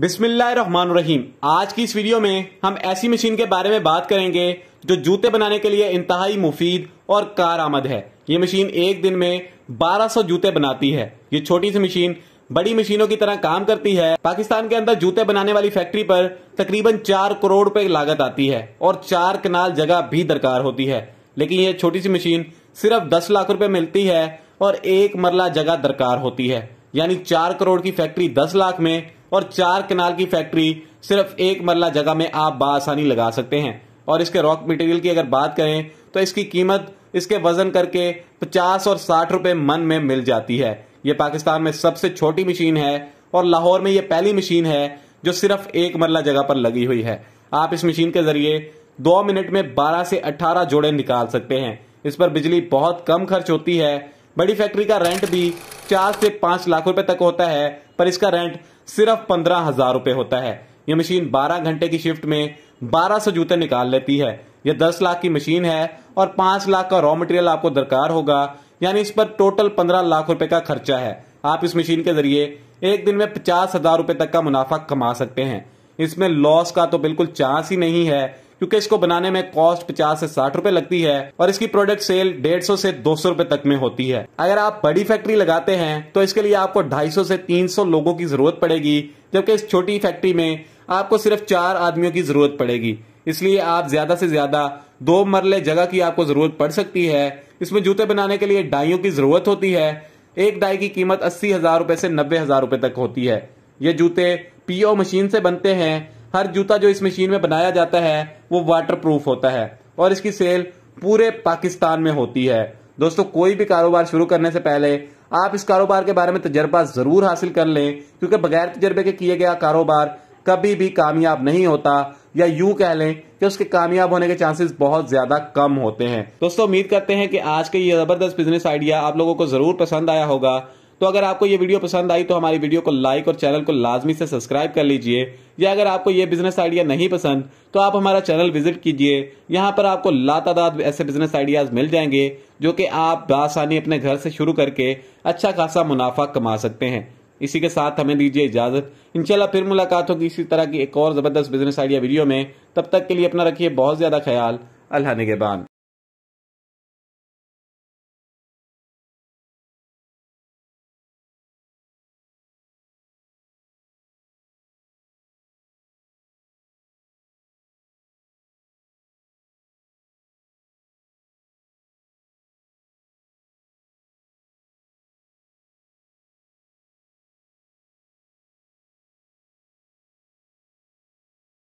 बिस्मिल्लाहिर्रहमानुर्रहीम आज की इस वीडियो में हम ऐसी मशीन के बारे में बात करेंगे जो जूते बनाने के लिए इंतहाई मुफीद और कार आमद है ये मशीन एक दिन में 1200 जूते बनाती है ये छोटी सी मशीन बड़ी मशीनों की तरह काम करती है पाकिस्तान के अंदर जूते बनाने वाली फैक्ट्री पर तकरीबन चार करोड़ रुपए लागत आती है और चार कनाल जगह भी दरकार होती है लेकिन ये छोटी सी मशीन सिर्फ दस लाख रुपए मिलती है और एक मरला जगह दरकार होती है यानी चार करोड़ की फैक्ट्री दस लाख में और चार कनाल की फैक्ट्री सिर्फ एक मरला जगह में आप बासानी लगा सकते हैं और इसके रॉक मटेरियल की अगर बात करें तो इसकी कीमत इसके वजन करके 50 और 60 रुपए मन में मिल जाती है ये पाकिस्तान में सबसे छोटी मशीन है और लाहौर में ये पहली मशीन है जो सिर्फ एक मरला जगह पर लगी हुई है आप इस मशीन के जरिए दो मिनट में 12 से 18 जोड़े निकाल सकते हैं इस पर बिजली बहुत कम खर्च होती है बड़ी फैक्ट्री का रेंट भी चार से पांच लाख रुपए तक होता है पर इसका रेंट सिर्फ पंद्रह हजार रुपए होता है यह मशीन बारह घंटे की शिफ्ट में बारह सौ जूते निकाल लेती है यह दस लाख की मशीन है और पांच लाख का रॉ मटेरियल आपको दरकार होगा यानी इस पर टोटल पंद्रह लाख रुपए का खर्चा है आप इस मशीन के जरिए एक दिन में पचास हजार रुपए तक का मुनाफा कमा सकते हैं इसमें लॉस का तो बिल्कुल चांस ही नहीं है क्योंकि इसको बनाने में कॉस्ट पचास से साठ रुपए लगती है और इसकी प्रोडक्ट सेल डेढ़ सौ से दो सौ रुपए तक में होती है अगर आप बड़ी फैक्ट्री लगाते हैं तो इसके लिए आपको ढाई सौ से तीन सौ लोगों की जरूरत पड़ेगी जबकि इस छोटी फैक्ट्री में आपको सिर्फ चार आदमियों की जरूरत पड़ेगी इसलिए आप ज्यादा से ज्यादा दो मरले जगह की आपको जरूरत पड़ सकती है इसमें जूते बनाने के लिए डाइयों की जरूरत होती है एक डाई की कीमत अस्सी हजार रुपए से नब्बे हजार रुपए तक होती है ये जूते पीओ मशीन से बनते हैं हर जूता जो इस मशीन में बनाया जाता है वो वाटर प्रूफ होता है और इसकी सेल पूरे पाकिस्तान में होती है दोस्तों कोई भी कारोबार शुरू करने से पहले आप इस कारोबार के बारे में तजर्बा ज़रूर हासिल कर लें क्योंकि बगैर तजर्बे के किए गया कारोबार कभी भी कामयाब नहीं होता या यूं कह लें कि उसके कामयाब होने के चांसेस बहुत ज़्यादा कम होते हैं दोस्तों उम्मीद करते हैं कि आज के ये ज़बरदस्त बिजनेस आइडिया आप लोगों को ज़रूर पसंद आया होगा तो अगर आपको ये वीडियो पसंद आई तो हमारी वीडियो को लाइक और चैनल को लाजमी से सब्सक्राइब कर लीजिए या अगर आपको ये बिजनेस आइडिया नहीं पसंद तो आप हमारा चैनल विजिट कीजिए यहाँ पर आपको लातादाद ऐसे बिजनेस आइडियाज मिल जाएंगे जो कि आप आसानी अपने घर से शुरू करके अच्छा खासा मुनाफा कमा सकते हैं इसी के साथ हमें दीजिए इजाजत इनशाला फिर मुलाकात होगी इसी तरह की एक और ज़बरदस्त बिजनेस आइडिया वीडियो में तब तक के लिए अपना रखिए बहुत ज़्यादा ख्याल अल्लाह निगेबान